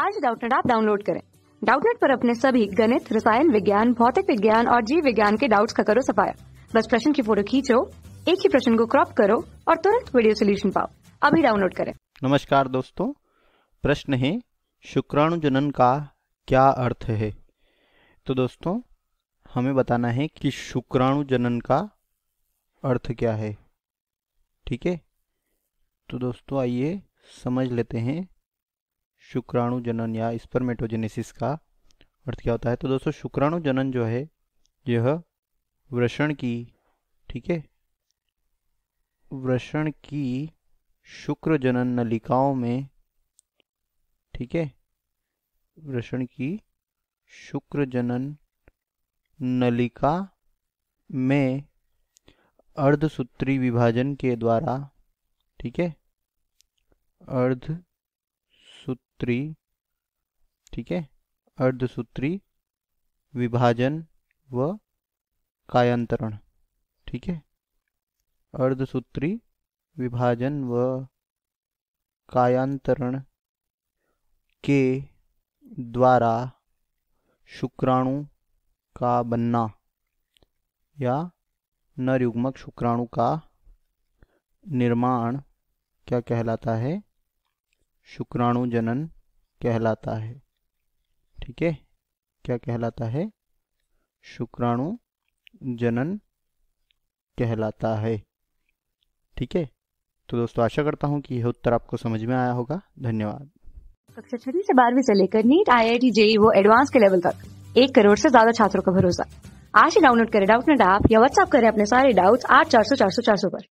आज डाउटनेट आप डाउनलोड करें डाउटनेट पर अपने सभी गणित रसायन विज्ञान भौतिक विज्ञान और जीव विज्ञान के डाउट्स का करो सफाया बस प्रश्न की फोटो खींचो एक ही प्रश्न को क्रॉप करो और तुरंत वीडियो सोल्यूशन पाओ अभी डाउनलोड करें नमस्कार दोस्तों प्रश्न है शुक्राणु जनन का क्या अर्थ है तो दोस्तों हमें बताना है कि शुक्राणु जनन का अर्थ क्या है ठीक है तो दोस्तों आइए समझ लेते हैं शुक्राणु जनन या स्पर्मेटोजेनेसिस का अर्थ क्या होता है तो दोस्तों शुक्राणु जनन जो है यह वृषण की ठीक है वृषण की शुक्र जनन नलिकाओं में ठीक है वृषण की शुक्र जनन नलिका में अर्धसूत्री विभाजन के द्वारा ठीक है अर्ध सूत्री ठीक है अर्धसूत्री विभाजन व कायांतरण ठीक है अर्धसूत्री विभाजन व कायांतरण के द्वारा शुक्राणु का बनना या नरयुग्मक शुक्राणु का निर्माण क्या कहलाता है शुक्राणु जनन कहलाता है ठीक है क्या कहलाता है शुक्राणु जनन कहलाता है ठीक है तो दोस्तों आशा करता हूँ कि यह उत्तर आपको समझ में आया होगा धन्यवाद कक्षा छठी से बारहवीं से लेकर NEET I I T JEE वो एडवांस के लेवल तक एक करोड़ से ज्यादा छात्रों का भरोसा आज ही डाउनलोड करें डाउट नेट ऐप या व्हाट्सएप करें अपने सारे डाउट्स आठ चार सौ चार सौ चार सौ पर